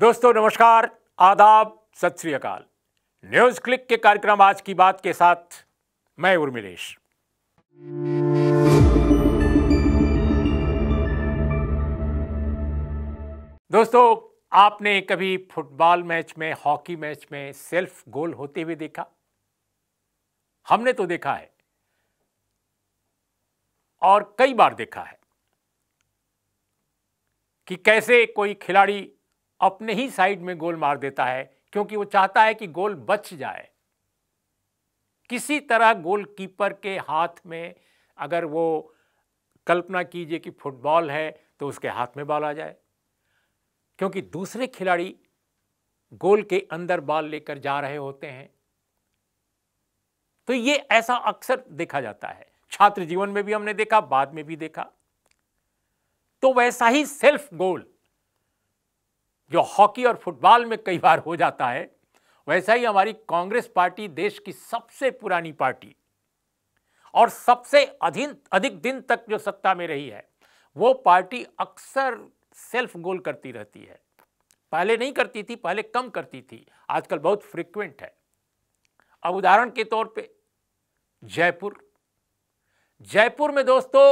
दोस्तों नमस्कार आदाब सत श्री अकाल न्यूज क्लिक के कार्यक्रम आज की बात के साथ मैं उर्मिलेश दोस्तों आपने कभी फुटबॉल मैच में हॉकी मैच में सेल्फ गोल होते हुए देखा हमने तो देखा है और कई बार देखा है कि कैसे कोई खिलाड़ी अपने ही साइड में गोल मार देता है क्योंकि वो चाहता है कि गोल बच जाए किसी तरह गोलकीपर के हाथ में अगर वो कल्पना कीजिए कि फुटबॉल है तो उसके हाथ में बॉल आ जाए क्योंकि दूसरे खिलाड़ी गोल के अंदर बॉल लेकर जा रहे होते हैं तो ये ऐसा अक्सर देखा जाता है छात्र जीवन में भी हमने देखा बाद में भी देखा तो वैसा ही सेल्फ गोल जो हॉकी और फुटबॉल में कई बार हो जाता है वैसा ही हमारी कांग्रेस पार्टी देश की सबसे पुरानी पार्टी और सबसे अधिन अधिक दिन तक जो सत्ता में रही है वो पार्टी अक्सर सेल्फ गोल करती रहती है पहले नहीं करती थी पहले कम करती थी आजकल बहुत फ्रिक्वेंट है अब उदाहरण के तौर पे जयपुर जयपुर में दोस्तों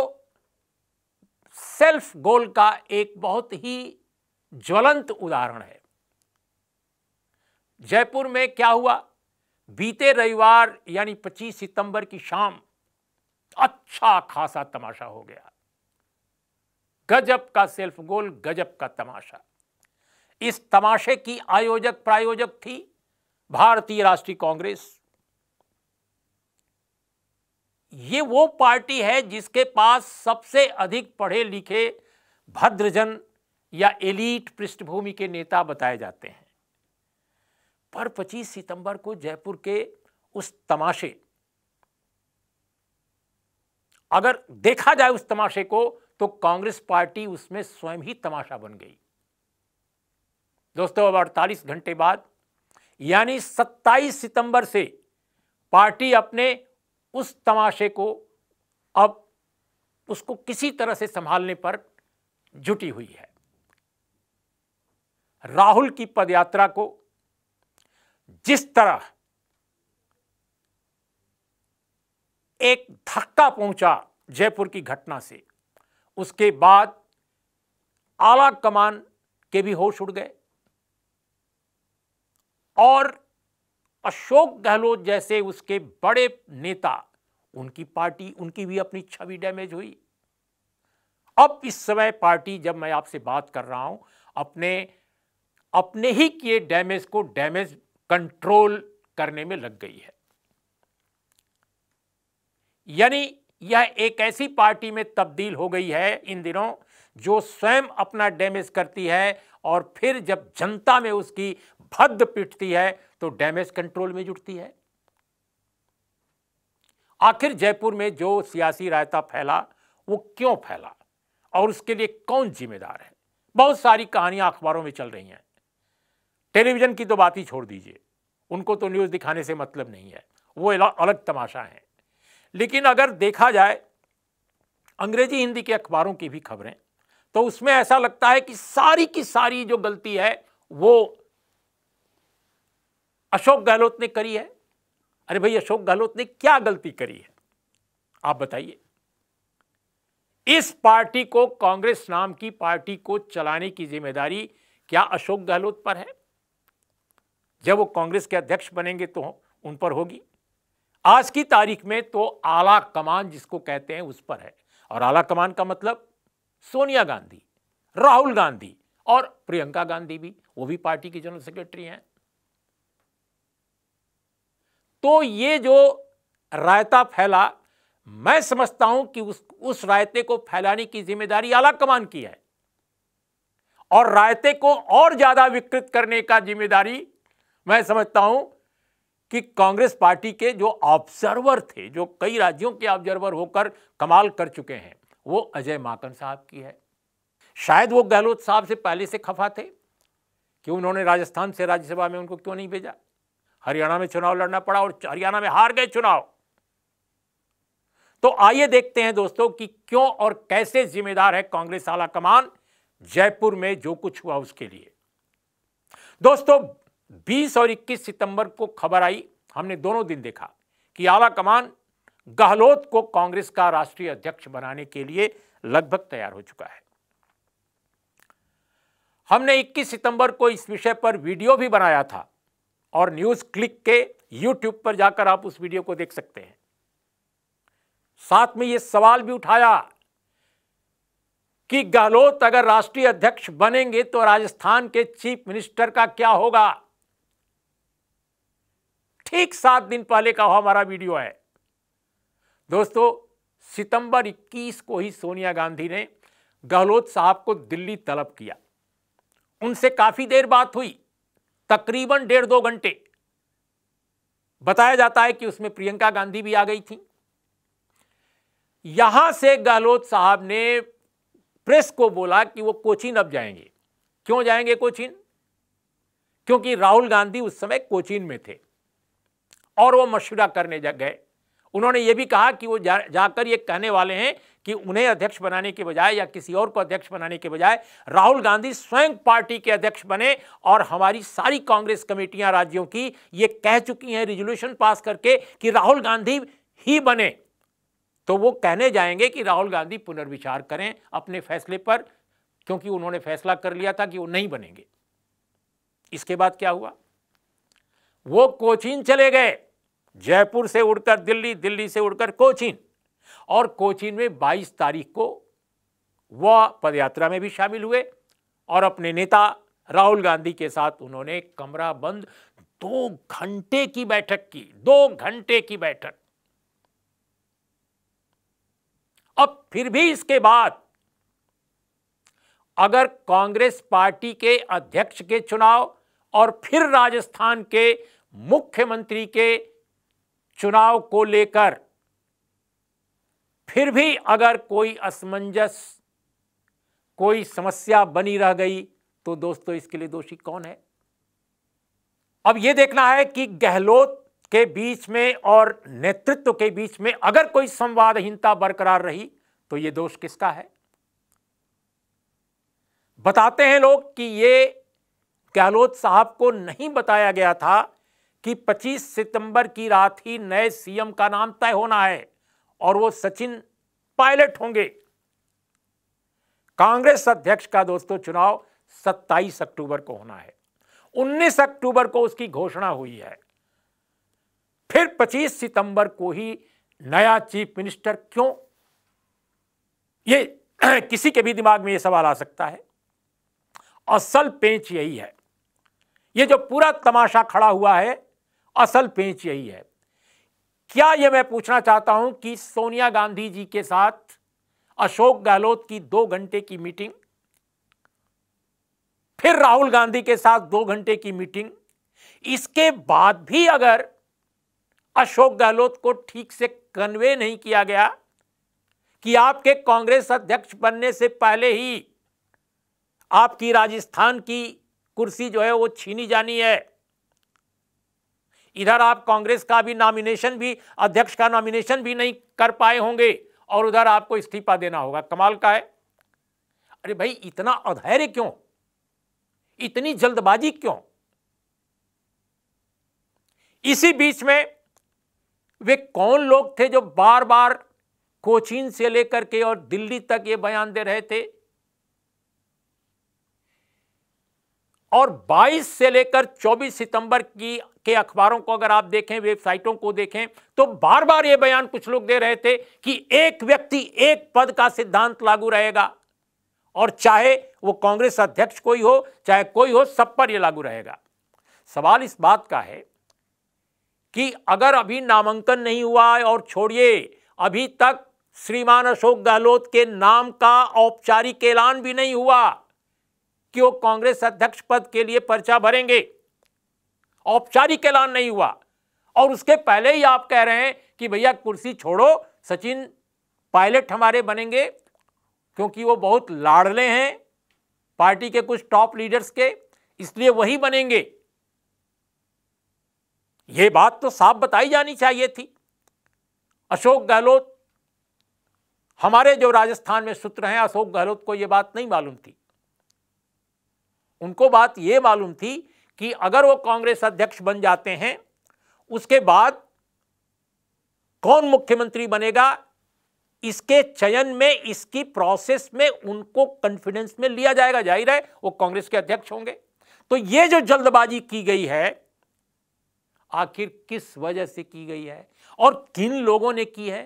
सेल्फ गोल का एक बहुत ही ज्वलंत उदाहरण है जयपुर में क्या हुआ बीते रविवार यानी 25 सितंबर की शाम अच्छा खासा तमाशा हो गया गजब का सेल्फ गोल गजब का तमाशा इस तमाशे की आयोजक प्रायोजक थी भारतीय राष्ट्रीय कांग्रेस ये वो पार्टी है जिसके पास सबसे अधिक पढ़े लिखे भद्रजन या एलिट पृष्ठभूमि के नेता बताए जाते हैं पर 25 सितंबर को जयपुर के उस तमाशे अगर देखा जाए उस तमाशे को तो कांग्रेस पार्टी उसमें स्वयं ही तमाशा बन गई दोस्तों अब अड़तालीस घंटे बाद यानी 27 सितंबर से पार्टी अपने उस तमाशे को अब उसको किसी तरह से संभालने पर जुटी हुई है राहुल की पदयात्रा को जिस तरह एक धक्का पहुंचा जयपुर की घटना से उसके बाद आला कमान के भी होश उड़ गए और अशोक गहलोत जैसे उसके बड़े नेता उनकी पार्टी उनकी भी अपनी छवि डैमेज हुई अब इस समय पार्टी जब मैं आपसे बात कर रहा हूं अपने अपने ही किए डैमेज को डैमेज कंट्रोल करने में लग गई है यानी यह एक ऐसी पार्टी में तब्दील हो गई है इन दिनों जो स्वयं अपना डैमेज करती है और फिर जब जनता में उसकी भद्द पिटती है तो डैमेज कंट्रोल में जुटती है आखिर जयपुर में जो सियासी रायता फैला वो क्यों फैला और उसके लिए कौन जिम्मेदार है बहुत सारी कहानियां अखबारों में चल रही हैं टेलीविज़न की तो बात ही छोड़ दीजिए उनको तो न्यूज़ दिखाने से मतलब नहीं है वो अलग तमाशा है लेकिन अगर देखा जाए अंग्रेजी हिंदी के अखबारों की भी खबरें तो उसमें ऐसा लगता है कि सारी की सारी जो गलती है वो अशोक गहलोत ने करी है अरे भाई अशोक गहलोत ने क्या गलती करी है आप बताइए इस पार्टी को कांग्रेस नाम की पार्टी को चलाने की जिम्मेदारी क्या अशोक गहलोत पर है जब वो कांग्रेस के अध्यक्ष बनेंगे तो उन पर होगी आज की तारीख में तो आला कमान जिसको कहते हैं उस पर है और आला कमान का मतलब सोनिया गांधी राहुल गांधी और प्रियंका गांधी भी वो भी पार्टी की जनरल सेक्रेटरी हैं तो ये जो रायता फैला मैं समझता हूं कि उस उस रायते को फैलाने की जिम्मेदारी आला कमान की है और रायते को और ज्यादा विकृत करने का जिम्मेदारी मैं समझता हूं कि कांग्रेस पार्टी के जो ऑब्जर्वर थे जो कई राज्यों के ऑब्जर्वर होकर कमाल कर चुके हैं वो अजय माकन साहब की है शायद वो गहलोत साहब से पहले से खफा थे कि उन्होंने राजस्थान से राज्यसभा में उनको क्यों नहीं भेजा हरियाणा में चुनाव लड़ना पड़ा और हरियाणा में हार गए चुनाव तो आइए देखते हैं दोस्तों कि क्यों और कैसे जिम्मेदार है कांग्रेस आला कमान जयपुर में जो कुछ हुआ उसके लिए दोस्तों 20 और 21 सितंबर को खबर आई हमने दोनों दिन देखा कि आला कमान गहलोत को कांग्रेस का राष्ट्रीय अध्यक्ष बनाने के लिए लगभग तैयार हो चुका है हमने 21 सितंबर को इस विषय पर वीडियो भी बनाया था और न्यूज क्लिक के यूट्यूब पर जाकर आप उस वीडियो को देख सकते हैं साथ में यह सवाल भी उठाया कि गहलोत अगर राष्ट्रीय अध्यक्ष बनेंगे तो राजस्थान के चीफ मिनिस्टर का क्या होगा ठीक सात दिन पहले का हमारा वीडियो है दोस्तों सितंबर 21 को ही सोनिया गांधी ने गहलोत साहब को दिल्ली तलब किया उनसे काफी देर बात हुई तकरीबन डेढ़ दो घंटे बताया जाता है कि उसमें प्रियंका गांधी भी आ गई थी यहां से गहलोत साहब ने प्रेस को बोला कि वो कोचीन अब जाएंगे क्यों जाएंगे कोचीन क्योंकि राहुल गांधी उस समय कोचीन में थे और वो मशूरा करने गए उन्होंने ये भी कहा कि वो जा जाकर ये कहने वाले हैं कि उन्हें अध्यक्ष बनाने के बजाय या किसी और को अध्यक्ष बनाने के बजाय राहुल गांधी स्वयं पार्टी के अध्यक्ष बने और हमारी सारी कांग्रेस कमेटियां राज्यों की ये कह चुकी हैं रिजोल्यूशन पास करके कि राहुल गांधी ही बने तो वो कहने जाएंगे कि राहुल गांधी पुनर्विचार करें अपने फैसले पर क्योंकि उन्होंने फैसला कर लिया था कि वो नहीं बनेंगे इसके बाद क्या हुआ वो कोचीन चले गए जयपुर से उड़कर दिल्ली दिल्ली से उड़कर कोचीन और कोचीन में 22 तारीख को वह पदयात्रा में भी शामिल हुए और अपने नेता राहुल गांधी के साथ उन्होंने कमरा बंद दो घंटे की बैठक की दो घंटे की बैठक अब फिर भी इसके बाद अगर कांग्रेस पार्टी के अध्यक्ष के चुनाव और फिर राजस्थान के मुख्यमंत्री के चुनाव को लेकर फिर भी अगर कोई असमंजस कोई समस्या बनी रह गई तो दोस्तों इसके लिए दोषी कौन है अब यह देखना है कि गहलोत के बीच में और नेतृत्व के बीच में अगर कोई संवादहीनता बरकरार रही तो यह दोष किसका है बताते हैं लोग कि यह गहलोत साहब को नहीं बताया गया था कि 25 सितंबर की रात ही नए सीएम का नाम तय होना है और वो सचिन पायलट होंगे कांग्रेस अध्यक्ष का दोस्तों चुनाव 27 अक्टूबर को होना है 19 अक्टूबर को उसकी घोषणा हुई है फिर 25 सितंबर को ही नया चीफ मिनिस्टर क्यों ये किसी के भी दिमाग में ये सवाल आ सकता है असल पेंच यही है ये जो पूरा तमाशा खड़ा हुआ है असल पेंच यही है क्या यह मैं पूछना चाहता हूं कि सोनिया गांधी जी के साथ अशोक गहलोत की दो घंटे की मीटिंग फिर राहुल गांधी के साथ दो घंटे की मीटिंग इसके बाद भी अगर अशोक गहलोत को ठीक से कन्वे नहीं किया गया कि आपके कांग्रेस अध्यक्ष बनने से पहले ही आपकी राजस्थान की कुर्सी जो है वो छीनी जानी है इधर आप कांग्रेस का भी नॉमिनेशन भी अध्यक्ष का नॉमिनेशन भी नहीं कर पाए होंगे और उधर आपको इस्तीफा देना होगा कमाल का है अरे भाई इतना अधैर्य क्यों इतनी जल्दबाजी क्यों इसी बीच में वे कौन लोग थे जो बार बार कोचीन से लेकर के और दिल्ली तक ये बयान दे रहे थे और 22 से लेकर 24 सितंबर की के अखबारों को अगर आप देखें वेबसाइटों को देखें तो बार बार ये बयान कुछ लोग दे रहे थे कि एक व्यक्ति एक पद का सिद्धांत लागू रहेगा और चाहे वो कांग्रेस अध्यक्ष कोई हो चाहे कोई हो सब पर यह लागू रहेगा सवाल इस बात का है कि अगर अभी नामांकन नहीं हुआ है और छोड़िए अभी तक श्रीमान अशोक गहलोत के नाम का औपचारिक ऐलान भी नहीं हुआ कि वो कांग्रेस अध्यक्ष पद के लिए पर्चा भरेंगे औपचारिक ऐलान नहीं हुआ और उसके पहले ही आप कह रहे हैं कि भैया कुर्सी छोड़ो सचिन पायलट हमारे बनेंगे क्योंकि वो बहुत लाडले हैं पार्टी के कुछ टॉप लीडर्स के इसलिए वही बनेंगे ये बात तो साफ बताई जानी चाहिए थी अशोक गहलोत हमारे जो राजस्थान में सूत्र हैं अशोक गहलोत को यह बात नहीं मालूम थी उनको बात यह मालूम थी कि अगर वो कांग्रेस अध्यक्ष बन जाते हैं उसके बाद कौन मुख्यमंत्री बनेगा इसके चयन में इसकी प्रोसेस में उनको कॉन्फिडेंस में लिया जाएगा जाहिर है वो कांग्रेस के अध्यक्ष होंगे तो ये जो जल्दबाजी की गई है आखिर किस वजह से की गई है और किन लोगों ने की है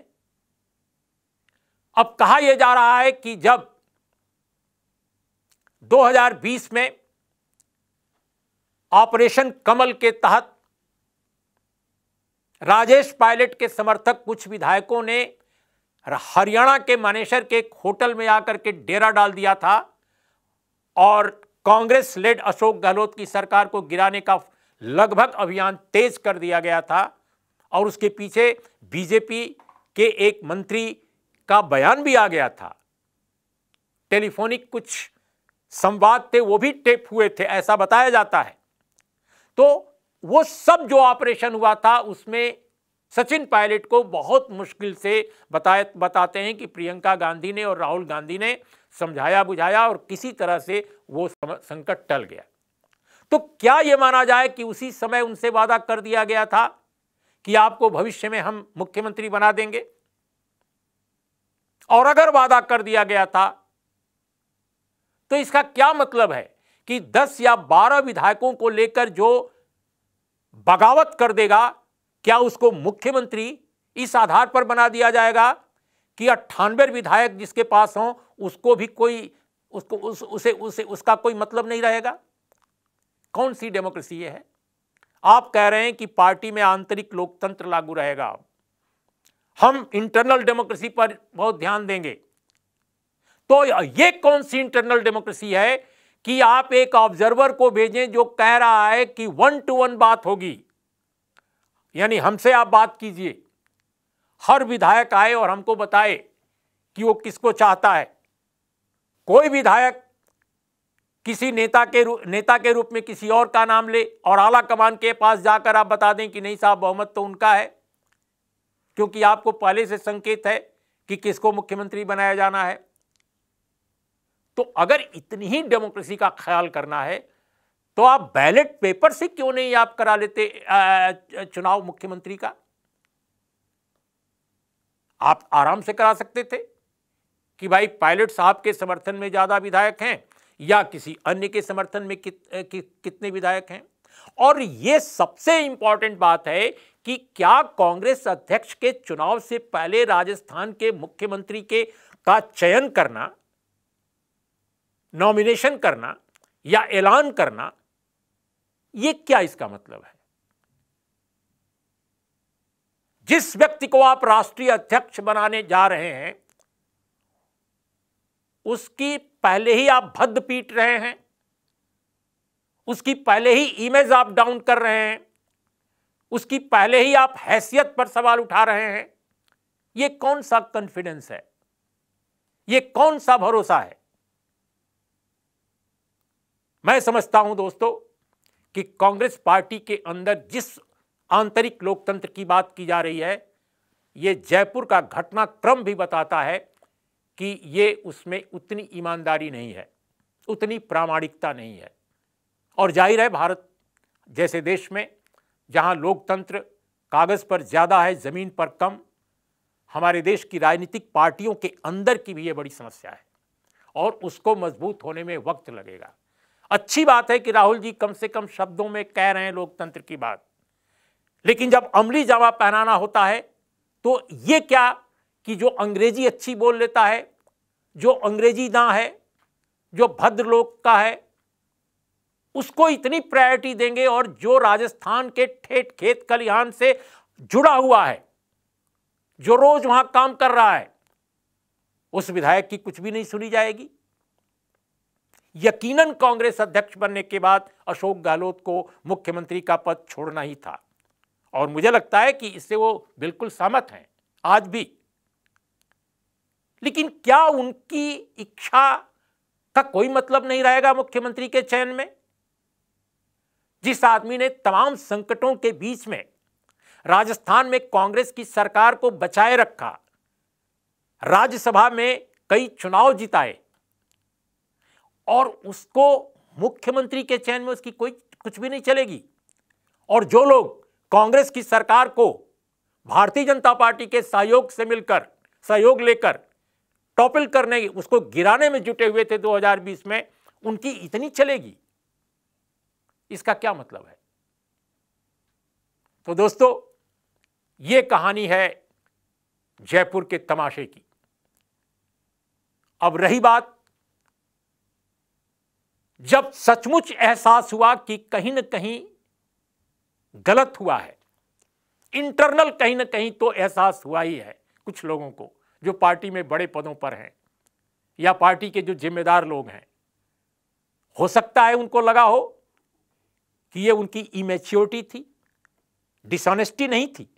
अब कहा यह जा रहा है कि जब 2020 में ऑपरेशन कमल के तहत राजेश पायलट के समर्थक कुछ विधायकों ने हरियाणा के मानेसर के एक होटल में आकर के डेरा डाल दिया था और कांग्रेस लेड अशोक गहलोत की सरकार को गिराने का लगभग अभियान तेज कर दिया गया था और उसके पीछे बीजेपी के एक मंत्री का बयान भी आ गया था टेलीफोनिक कुछ संवाद थे वो भी टेप हुए थे ऐसा बताया जाता है तो वो सब जो ऑपरेशन हुआ था उसमें सचिन पायलट को बहुत मुश्किल से बताए बताते हैं कि प्रियंका गांधी ने और राहुल गांधी ने समझाया बुझाया और किसी तरह से वो संकट टल गया तो क्या यह माना जाए कि उसी समय उनसे वादा कर दिया गया था कि आपको भविष्य में हम मुख्यमंत्री बना देंगे और अगर वादा कर दिया गया था तो इसका क्या मतलब है कि 10 या 12 विधायकों को लेकर जो बगावत कर देगा क्या उसको मुख्यमंत्री इस आधार पर बना दिया जाएगा कि अट्ठानवे विधायक जिसके पास हों उसको भी कोई उसको उस उसे उसे उसका कोई मतलब नहीं रहेगा कौन सी डेमोक्रेसी है आप कह रहे हैं कि पार्टी में आंतरिक लोकतंत्र लागू रहेगा हम इंटरनल डेमोक्रेसी पर बहुत ध्यान देंगे तो यह कौन सी इंटरनल डेमोक्रेसी है कि आप एक ऑब्जर्वर को भेजें जो कह रहा है कि वन टू वन बात होगी यानी हमसे आप बात कीजिए हर विधायक आए और हमको बताए कि वो किसको चाहता है कोई विधायक किसी नेता के नेता के रूप में किसी और का नाम ले और आला कमान के पास जाकर आप बता दें कि नहीं साहब बहुमत तो उनका है क्योंकि आपको पहले से संकेत है कि किसको मुख्यमंत्री बनाया जाना है तो अगर इतनी ही डेमोक्रेसी का ख्याल करना है तो आप बैलेट पेपर से क्यों नहीं आप करा लेते चुनाव मुख्यमंत्री का आप आराम से करा सकते थे कि भाई पायलट साहब के समर्थन में ज़्यादा विधायक हैं या किसी अन्य के समर्थन में कित, कि, कितने विधायक हैं और यह सबसे इंपॉर्टेंट बात है कि क्या कांग्रेस अध्यक्ष के चुनाव से पहले राजस्थान के मुख्यमंत्री के का चयन करना नॉमिनेशन करना या ऐलान करना ये क्या इसका मतलब है जिस व्यक्ति को आप राष्ट्रीय अध्यक्ष बनाने जा रहे हैं उसकी पहले ही आप भद्द पीट रहे हैं उसकी पहले ही इमेज आप डाउन कर रहे हैं उसकी पहले ही आप हैसियत पर सवाल उठा रहे हैं यह कौन सा कॉन्फिडेंस है यह कौन सा भरोसा है मैं समझता हूं दोस्तों कि कांग्रेस पार्टी के अंदर जिस आंतरिक लोकतंत्र की बात की जा रही है ये जयपुर का घटनाक्रम भी बताता है कि ये उसमें उतनी ईमानदारी नहीं है उतनी प्रामाणिकता नहीं है और जाहिर है भारत जैसे देश में जहाँ लोकतंत्र कागज़ पर ज़्यादा है ज़मीन पर कम हमारे देश की राजनीतिक पार्टियों के अंदर की भी ये बड़ी समस्या है और उसको मजबूत होने में वक्त लगेगा अच्छी बात है कि राहुल जी कम से कम शब्दों में कह रहे हैं लोकतंत्र की बात लेकिन जब अमली जामा पहनाना होता है तो ये क्या कि जो अंग्रेजी अच्छी बोल लेता है जो अंग्रेजी ना है जो भद्र लोक का है उसको इतनी प्रायोरिटी देंगे और जो राजस्थान के ठेठ खेत खलिहान से जुड़ा हुआ है जो रोज वहां काम कर रहा है उस विधायक की कुछ भी नहीं सुनी जाएगी यकीनन कांग्रेस अध्यक्ष बनने के बाद अशोक गहलोत को मुख्यमंत्री का पद छोड़ना ही था और मुझे लगता है कि इससे वो बिल्कुल सहमत हैं आज भी लेकिन क्या उनकी इच्छा का कोई मतलब नहीं रहेगा मुख्यमंत्री के चयन में जिस आदमी ने तमाम संकटों के बीच में राजस्थान में कांग्रेस की सरकार को बचाए रखा राज्यसभा में कई चुनाव जिताए और उसको मुख्यमंत्री के चयन में उसकी कोई कुछ भी नहीं चलेगी और जो लोग कांग्रेस की सरकार को भारतीय जनता पार्टी के सहयोग से मिलकर सहयोग लेकर टॉपिल करने उसको गिराने में जुटे हुए थे 2020 में उनकी इतनी चलेगी इसका क्या मतलब है तो दोस्तों ये कहानी है जयपुर के तमाशे की अब रही बात जब सचमुच एहसास हुआ कि कहीं ना कहीं गलत हुआ है इंटरनल कहीं ना कहीं तो एहसास हुआ ही है कुछ लोगों को जो पार्टी में बड़े पदों पर हैं या पार्टी के जो जिम्मेदार लोग हैं हो सकता है उनको लगा हो कि ये उनकी इमेच्योरिटी थी डिसऑनेस्टी नहीं थी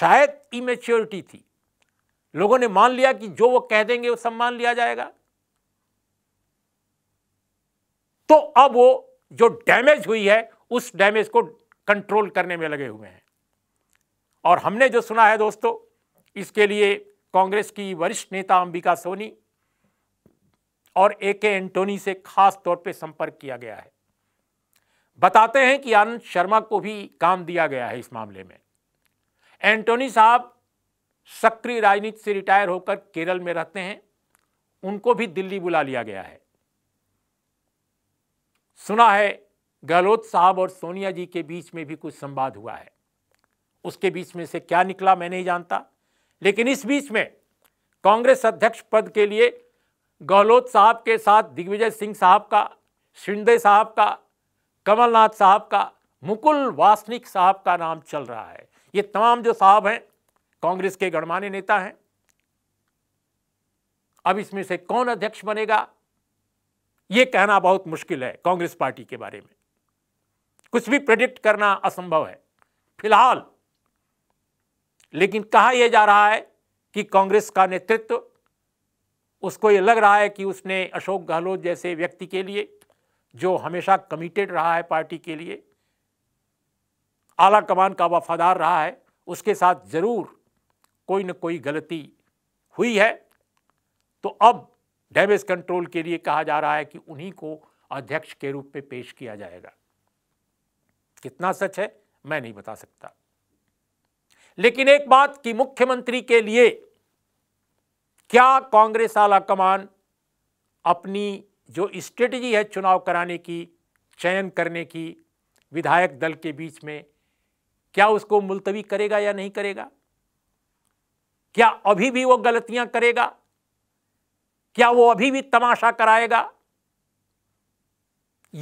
शायद इमेच्योरिटी थी लोगों ने मान लिया कि जो वो कह देंगे वो सम्मान लिया जाएगा तो अब वो जो डैमेज हुई है उस डैमेज को कंट्रोल करने में लगे हुए हैं और हमने जो सुना है दोस्तों इसके लिए कांग्रेस की वरिष्ठ नेता अंबिका सोनी और ए के एंटोनी से खास तौर पे संपर्क किया गया है बताते हैं कि आनंद शर्मा को भी काम दिया गया है इस मामले में एंटोनी साहब सक्रिय राजनीति से रिटायर होकर केरल में रहते हैं उनको भी दिल्ली बुला लिया गया है सुना है गहलोत साहब और सोनिया जी के बीच में भी कुछ संवाद हुआ है उसके बीच में से क्या निकला मैं नहीं जानता लेकिन इस बीच में कांग्रेस अध्यक्ष पद के लिए गहलोत साहब के साथ दिग्विजय सिंह साहब का शिंदे साहब का कमलनाथ साहब का मुकुल वासनिक साहब का नाम चल रहा है ये तमाम जो साहब हैं कांग्रेस के गणमान्य नेता हैं अब इसमें से कौन अध्यक्ष बनेगा यह कहना बहुत मुश्किल है कांग्रेस पार्टी के बारे में कुछ भी प्रेडिक्ट करना असंभव है फिलहाल लेकिन कहा यह जा रहा है कि कांग्रेस का नेतृत्व उसको यह लग रहा है कि उसने अशोक गहलोत जैसे व्यक्ति के लिए जो हमेशा कमिटेड रहा है पार्टी के लिए आला कमान का वफादार रहा है उसके साथ ज़रूर कोई न कोई गलती हुई है तो अब डैमेज कंट्रोल के लिए कहा जा रहा है कि उन्हीं को अध्यक्ष के रूप में पेश किया जाएगा कितना सच है मैं नहीं बता सकता लेकिन एक बात कि मुख्यमंत्री के लिए क्या कांग्रेस आला कमान अपनी जो स्ट्रेटजी है चुनाव कराने की चयन करने की विधायक दल के बीच में क्या उसको मुलतवी करेगा या नहीं करेगा क्या अभी भी वो गलतियां करेगा क्या वो अभी भी तमाशा कराएगा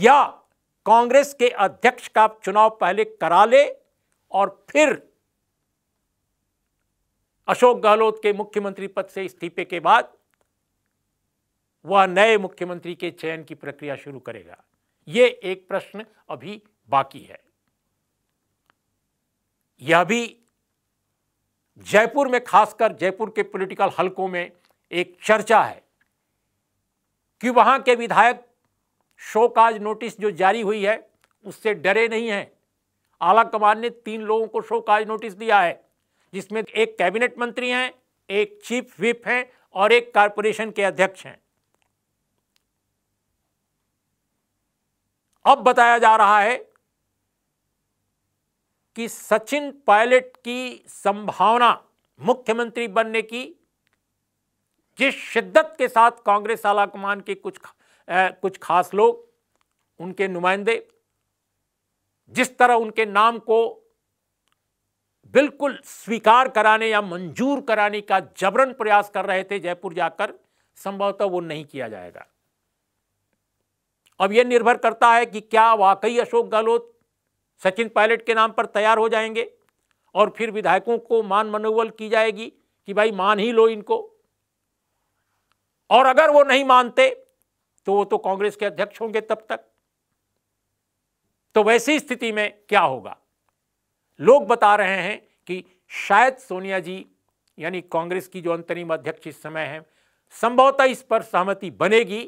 या कांग्रेस के अध्यक्ष का चुनाव पहले करा ले और फिर अशोक गहलोत के मुख्यमंत्री पद से इस्तीफे के बाद वह नए मुख्यमंत्री के चयन की प्रक्रिया शुरू करेगा यह एक प्रश्न अभी बाकी है यह भी जयपुर में खासकर जयपुर के पॉलिटिकल हलकों में एक चर्चा है कि वहां के विधायक शोकाज नोटिस जो जारी हुई है उससे डरे नहीं हैं आला कमान ने तीन लोगों को शोकाज नोटिस दिया है जिसमें एक कैबिनेट मंत्री हैं एक चीफ व्हिप हैं और एक कारपोरेशन के अध्यक्ष हैं अब बताया जा रहा है कि सचिन पायलट की संभावना मुख्यमंत्री बनने की जिस शिद्दत के साथ कांग्रेस आला कमान के कुछ आ, कुछ खास लोग उनके नुमाइंदे जिस तरह उनके नाम को बिल्कुल स्वीकार कराने या मंजूर कराने का जबरन प्रयास कर रहे थे जयपुर जाकर संभवतः वो नहीं किया जाएगा अब यह निर्भर करता है कि क्या वाकई अशोक गहलोत सचिन पायलट के नाम पर तैयार हो जाएंगे और फिर विधायकों को मान मनोबल की जाएगी कि भाई मान ही लो इनको और अगर वो नहीं मानते तो वो तो कांग्रेस के अध्यक्ष होंगे तब तक तो वैसी स्थिति में क्या होगा लोग बता रहे हैं कि शायद सोनिया जी यानी कांग्रेस की जो अंतरिम अध्यक्ष इस समय है संभवतः इस पर सहमति बनेगी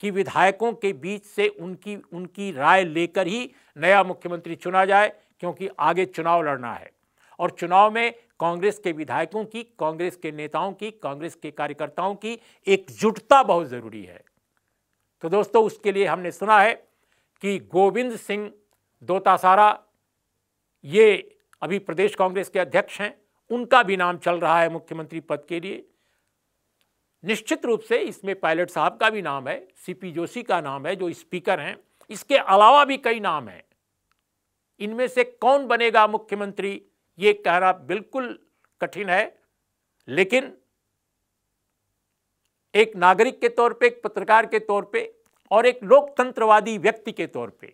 कि विधायकों के बीच से उनकी उनकी राय लेकर ही नया मुख्यमंत्री चुना जाए क्योंकि आगे चुनाव लड़ना है और चुनाव में कांग्रेस के विधायकों की कांग्रेस के नेताओं की कांग्रेस के कार्यकर्ताओं की एकजुटता बहुत ज़रूरी है तो दोस्तों उसके लिए हमने सुना है कि गोविंद सिंह दोतासारा ये अभी प्रदेश कांग्रेस के अध्यक्ष हैं उनका भी नाम चल रहा है मुख्यमंत्री पद के लिए निश्चित रूप से इसमें पायलट साहब का भी नाम है सीपी जोशी का नाम है जो स्पीकर हैं इसके अलावा भी कई नाम हैं इनमें से कौन बनेगा मुख्यमंत्री ये कहना बिल्कुल कठिन है लेकिन एक नागरिक के तौर पे एक पत्रकार के तौर पे और एक लोकतंत्रवादी व्यक्ति के तौर पे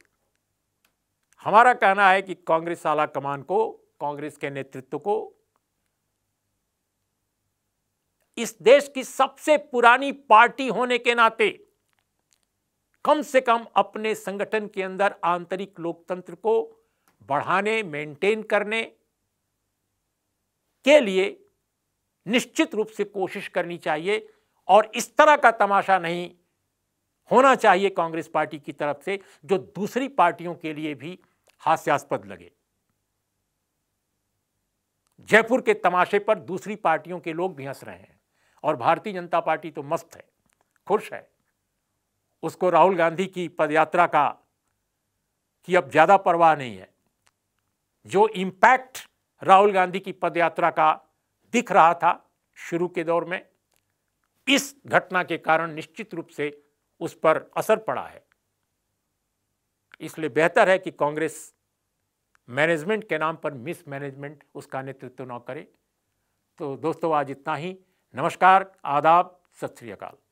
हमारा कहना है कि कांग्रेस आला कमान को कांग्रेस के नेतृत्व को इस देश की सबसे पुरानी पार्टी होने के नाते कम से कम अपने संगठन के अंदर आंतरिक लोकतंत्र को बढ़ाने मेंटेन करने के लिए निश्चित रूप से कोशिश करनी चाहिए और इस तरह का तमाशा नहीं होना चाहिए कांग्रेस पार्टी की तरफ से जो दूसरी पार्टियों के लिए भी हास्यास्पद लगे जयपुर के तमाशे पर दूसरी पार्टियों के लोग भी हंस रहे हैं और भारतीय जनता पार्टी तो मस्त है खुश है उसको राहुल गांधी की पदयात्रा का कि अब ज़्यादा परवाह नहीं है जो इंपैक्ट राहुल गांधी की पदयात्रा का दिख रहा था शुरू के दौर में इस घटना के कारण निश्चित रूप से उस पर असर पड़ा है इसलिए बेहतर है कि कांग्रेस मैनेजमेंट के नाम पर मिस मैनेजमेंट उसका नेतृत्व न करे तो दोस्तों आज इतना ही नमस्कार आदाब सत श्री अकाल